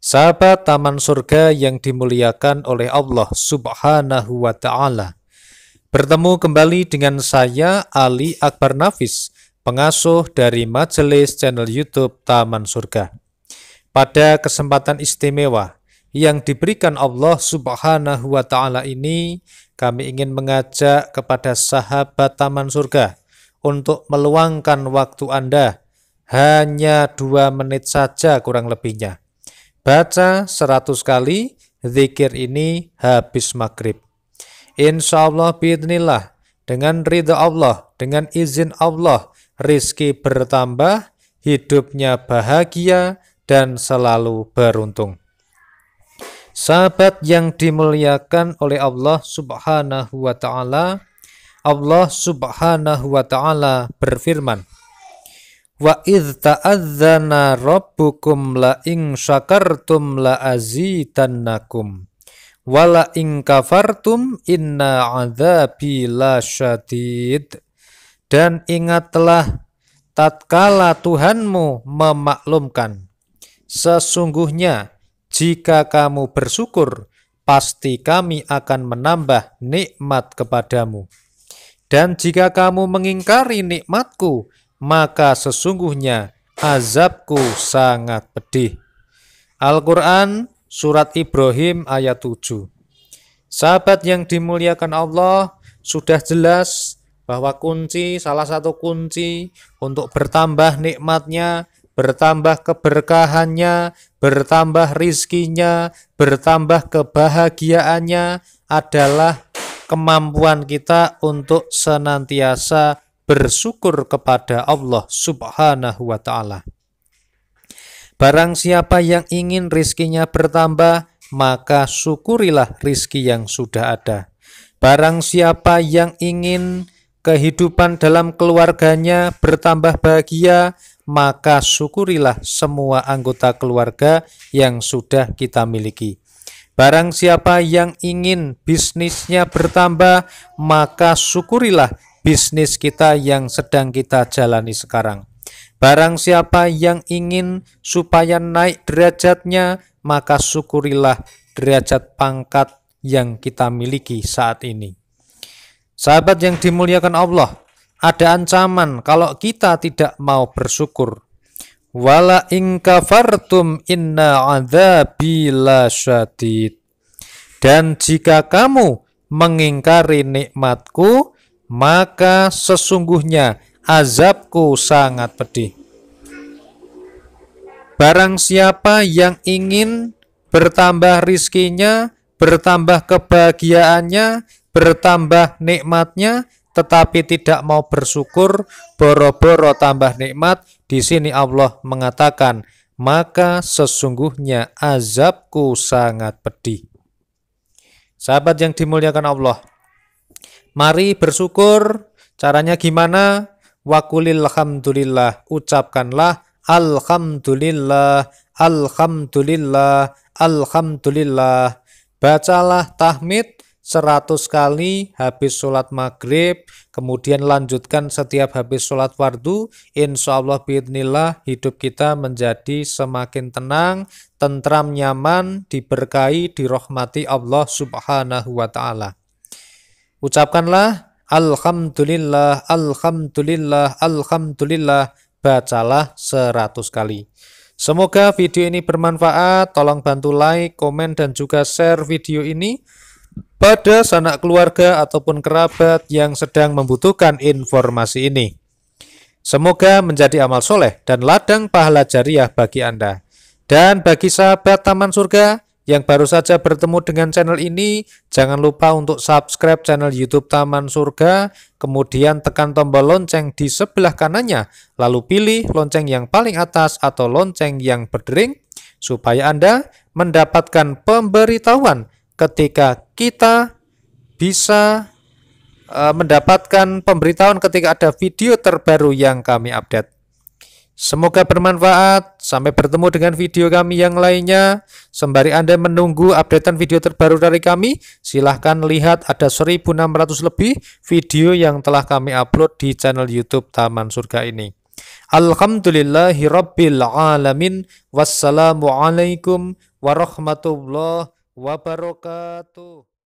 Sahabat taman surga yang dimuliakan oleh Allah Subhanahu wa taala. Bertemu kembali dengan saya Ali Akbar Nafis, pengasuh dari majelis channel YouTube Taman Surga. Pada kesempatan istimewa yang diberikan Allah Subhanahu wa taala ini, kami ingin mengajak kepada sahabat Taman Surga untuk meluangkan waktu Anda hanya dua menit saja kurang lebihnya Baca 100 kali zikir ini habis maghrib. Insya Allah bidnillah, dengan ridha Allah, dengan izin Allah, rizki bertambah, hidupnya bahagia, dan selalu beruntung. Sahabat yang dimuliakan oleh Allah subhanahu wa ta'ala, Allah subhanahu wa ta'ala berfirman, Wa id ta'adzana rabbukum la ing syakartum la wa la ing kafartum inna adzabi lasyadid dan ingatlah tatkala Tuhanmu memaklumkan sesungguhnya jika kamu bersyukur pasti kami akan menambah nikmat kepadamu dan jika kamu mengingkari nikmatku maka sesungguhnya azabku sangat pedih. Al-Quran Surat Ibrahim ayat 7 Sahabat yang dimuliakan Allah sudah jelas bahwa kunci, salah satu kunci untuk bertambah nikmatnya, bertambah keberkahannya, bertambah rizkinya, bertambah kebahagiaannya adalah kemampuan kita untuk senantiasa bersyukur kepada Allah Subhanahu wa taala. Barang siapa yang ingin rizkinya bertambah, maka syukurilah rizki yang sudah ada. Barang siapa yang ingin kehidupan dalam keluarganya bertambah bahagia, maka syukurilah semua anggota keluarga yang sudah kita miliki. Barang siapa yang ingin bisnisnya bertambah, maka syukurilah bisnis kita yang sedang kita jalani sekarang. Barang siapa yang ingin supaya naik derajatnya, maka syukurilah derajat pangkat yang kita miliki saat ini. Sahabat yang dimuliakan Allah, ada ancaman kalau kita tidak mau bersyukur. Wala ingkafartum inna adzabi Dan jika kamu mengingkari nikmatku, maka sesungguhnya azabku sangat pedih. Barang siapa yang ingin bertambah rizkinya, bertambah kebahagiaannya, bertambah nikmatnya, tetapi tidak mau bersyukur, boro-boro tambah nikmat, di sini Allah mengatakan, maka sesungguhnya azabku sangat pedih. Sahabat yang dimuliakan Allah, Mari bersyukur. Caranya gimana? Wakulil hamdulillah. Ucapkanlah alhamdulillah, alhamdulillah, alhamdulillah. Bacalah tahmid 100 kali habis sholat maghrib, kemudian lanjutkan setiap habis sholat wardu insya Allah biidnillah hidup kita menjadi semakin tenang, tentram nyaman, diberkahi, dirahmati Allah subhanahu wa ta'ala. Ucapkanlah Alhamdulillah, Alhamdulillah, Alhamdulillah. Bacalah seratus kali. Semoga video ini bermanfaat. Tolong bantu like, komen, dan juga share video ini pada sanak keluarga ataupun kerabat yang sedang membutuhkan informasi ini. Semoga menjadi amal soleh dan ladang pahala jariah bagi Anda. Dan bagi sahabat Taman Surga, yang baru saja bertemu dengan channel ini, jangan lupa untuk subscribe channel YouTube Taman Surga, kemudian tekan tombol lonceng di sebelah kanannya, lalu pilih lonceng yang paling atas atau lonceng yang berdering, supaya Anda mendapatkan pemberitahuan ketika kita bisa eh, mendapatkan pemberitahuan ketika ada video terbaru yang kami update. Semoga bermanfaat. Sampai bertemu dengan video kami yang lainnya. Sembari Anda menunggu updatean video terbaru dari kami, silahkan lihat ada 1600 lebih video yang telah kami upload di channel YouTube Taman Surga ini. Alhamdulillahirrabbilalamin. Wassalamualaikum warahmatullahi wabarakatuh.